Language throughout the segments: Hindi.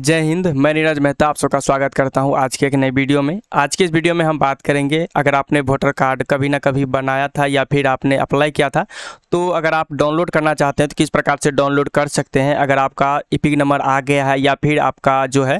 जय हिंद मैं नीरज मेहता आप सबका स्वागत करता हूं आज के एक नए वीडियो में आज के इस वीडियो में हम बात करेंगे अगर आपने वोटर कार्ड कभी ना कभी बनाया था या फिर आपने अप्लाई किया था तो अगर आप डाउनलोड करना चाहते हैं तो किस प्रकार से डाउनलोड कर सकते हैं अगर आपका ई e नंबर आ गया है या फिर आपका जो है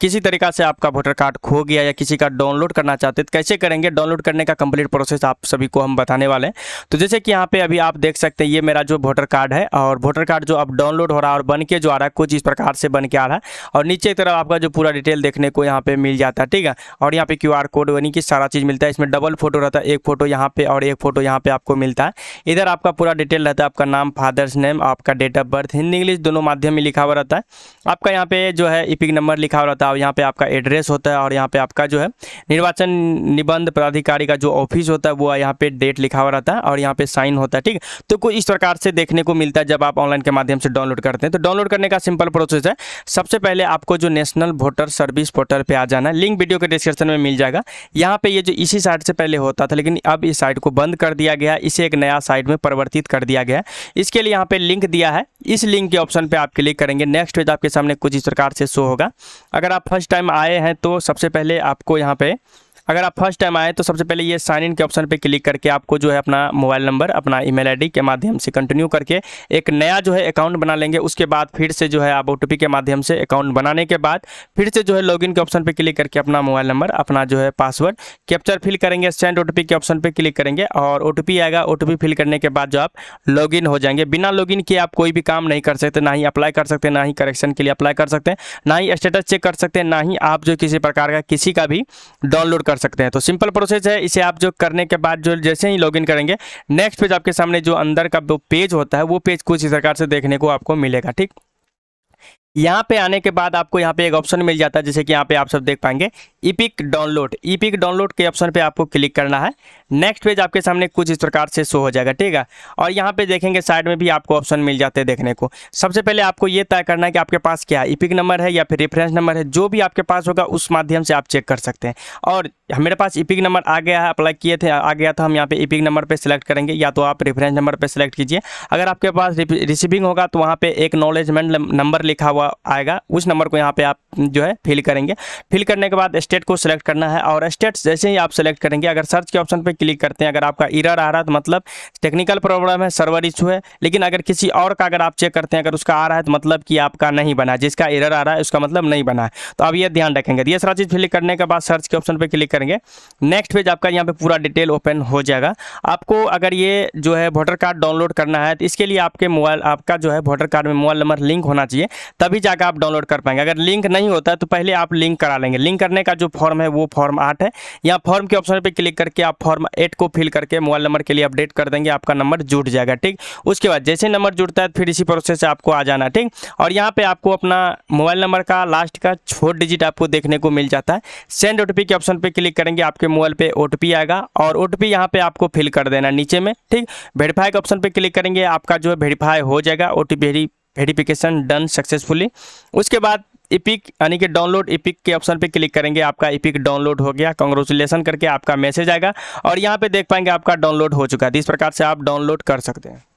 किसी तरीका से आपका वोटर कार्ड खो गया या किसी का डाउनलोड करना चाहते हैं तो कैसे करेंगे डाउनलोड करने का कम्प्लीट प्रोसेस आप सभी को हम बताने वाले हैं तो जैसे कि यहाँ पर अभी आप देख सकते हैं ये मेरा जो वोटर कार्ड है और वोटर कार्ड जो अब डाउनलोड हो रहा है और बन के जो आ रहा है कुछ इस प्रकार से बन के आ रहा है और नीचे की तरफ आपका जो पूरा डिटेल देखने को यहाँ पे मिल जाता है ठीक है और यहाँ पे क्यू कोड यानी कि सारा चीज़ मिलता है इसमें डबल फोटो रहता है एक फोटो यहाँ पे और एक फोटो यहाँ पे आपको मिलता है इधर आपका पूरा डिटेल रहता है आपका नाम फादर्स नेम आपका date of birth Hindi English दोनों माध्यम में लिखा हुआ रहता है आपका यहाँ पे जो है इपिक नंबर लिखा हुआ रहता है और यहाँ पे आपका एड्रेस होता है और यहाँ पे आपका जो है निर्वाचन निबंध पदाधिकारी का जो ऑफिस होता है वो यहाँ पे डेट लिखा हुआ रहता है और यहाँ पे साइन होता है ठीक तो कुछ इस प्रकार से देखने को मिलता है जब आप ऑनलाइन के माध्यम से डाउनलोड करते हैं तो डाउनलोड करने का सिंपल प्रोसेस है सबसे पहले पहले आपको जो नेशनल वोटर सर्विस पोर्टल पे आ जाना है लिंक वीडियो के डिस्क्रिप्शन में मिल जाएगा यहाँ पे ये जो इसी साइट से पहले होता था लेकिन अब इस साइट को बंद कर दिया गया इसे एक नया साइट में परिवर्तित कर दिया गया इसके लिए यहाँ पे लिंक दिया है इस लिंक के ऑप्शन पर आप क्लिक करेंगे नेक्स्ट पेज आपके सामने कुछ इस प्रकार से शो होगा अगर आप फर्स्ट टाइम आए हैं तो सबसे पहले आपको यहाँ पर अगर आप फर्स्ट टाइम आए तो सबसे पहले ये साइन इन के ऑप्शन पे क्लिक करके आपको जो है अपना मोबाइल नंबर अपना ईमेल आईडी के माध्यम से कंटिन्यू करके एक नया जो है अकाउंट बना लेंगे उसके बाद फिर से जो है आप ओ के माध्यम से अकाउंट बनाने के बाद फिर से जो है लॉगिन के ऑप्शन पर क्लिक करके अपना मोबाइल नंबर अपना जो है पासवर्ड कैप्चर फिल करेंगे सेंड ओ के ऑप्शन पर क्लिक करेंगे और ओ आएगा ओ फिल करने के बाद जो आप लॉग हो जाएंगे बिना लॉग किए आप कोई भी काम नहीं कर सकते ना ही अप्लाई कर सकते ना ही करेक्शन के लिए अप्लाई कर सकते हैं ना ही स्टेटस चेक कर सकते हैं ना ही आप जो किसी प्रकार का किसी का भी डाउनलोड कर सकते हैं तो सिंपल प्रोसेस है इसे आप जो करने के बाद जो जैसे ही लॉगिन करेंगे नेक्स्ट पेज आपके सामने जो अंदर का जो पेज होता है वो पेज कुछ इस प्रकार से देखने को आपको मिलेगा ठीक यहाँ पे आने के बाद आपको यहाँ पे एक ऑप्शन मिल जाता है जैसे कि यहाँ पे आप सब देख पाएंगे ईपिक डाउनलोड ईपिक डाउनलोड के ऑप्शन पे आपको क्लिक करना है नेक्स्ट पेज आपके सामने कुछ इस प्रकार से शो हो जाएगा ठीक है और यहाँ पे देखेंगे साइड में भी आपको ऑप्शन मिल जाते हैं देखने को सबसे पहले आपको ये तय करना है कि आपके पास क्या है इपिक नंबर है या फिर रेफरेंस नंबर है जो भी आपके पास होगा उस माध्यम से आप चेक कर सकते हैं और मेरे पास इपिक नंबर आ गया है अप्लाई किए थे आ गया था हम यहाँ पे इपिक नंबर पर सिलेक्ट करेंगे या तो आप रेफरेंस नंबर पर सिलेक्ट कीजिए अगर आपके पास रिसीविंग होगा तो वहाँ पर एक नॉलेजमेंट नंबर लिखा हुआ आएगा उस नंबर को यहाँ पर आप जो है फिल करेंगे फिल करने के बाद स्टेट को सिलेक्ट करना है और स्टेट जैसे ही आप सिलेक्ट करेंगे अगर सर्च के ऑप्शन पर क्लिक करते हैं अगर आपका इरर आ रहा है तो मतलब टेक्निकल प्रॉब्लम है सर्वर इशू है लेकिन अगर किसी और का अगर आप चेक करते हैं अगर उसका आ रहा है तो मतलब कि आपका नहीं बना जिसका इरर आ रहा है उसका मतलब नहीं बना तो अब यह ध्यान रखेंगे तो ये सारा चीज़ क्लिक करने के बाद सर्च के ऑप्शन पर क्लिक करेंगे नेक्स्ट पेज आपका यहाँ पर पूरा डिटेल ओपन हो जाएगा आपको अगर ये जो है वोटर कार्ड डाउनलोड करना है तो इसके लिए आपके मोबाइल आपका जो है वोटर कार्ड में मोबाइल नंबर लिंक होना चाहिए तभी जाकर आप डाउनलोड कर पाएंगे अगर लिंक नहीं होता है तो पहले आप लिंक करा लेंगे लिंक करने का जो फॉर्म है वो फॉर्म आठ है यहाँ फॉर्म के ऑप्शन पर क्लिक करके आप फॉर्म एट को फिल करके मोबाइल नंबर के लिए अपडेट कर देंगे आपका नंबर जुट जाएगा ठीक उसके बाद जैसे नंबर जुड़ता है फिर इसी प्रोसेस से आपको आ जाना ठीक और यहाँ पे आपको अपना मोबाइल नंबर का लास्ट का छोट डिजिट आपको देखने को मिल जाता है सेंड ओ के ऑप्शन पर क्लिक करेंगे आपके मोबाइल पर ओ आएगा और ओ टी यहाँ पे आपको फिल कर देना नीचे में ठीक वेरीफाई के ऑप्शन पर क्लिक करेंगे आपका जो है वेरीफाई हो जाएगा O T verification done successfully उसके बाद इपिक यानी कि डाउनलोड इपिक के ऑप्शन पे क्लिक करेंगे आपका इपिक डाउनलोड हो गया कॉन्ग्रेचुलेसन करके आपका मैसेज आएगा और यहाँ पे देख पाएंगे आपका डाउनलोड हो चुका है तो इस प्रकार से आप डाउनलोड कर सकते हैं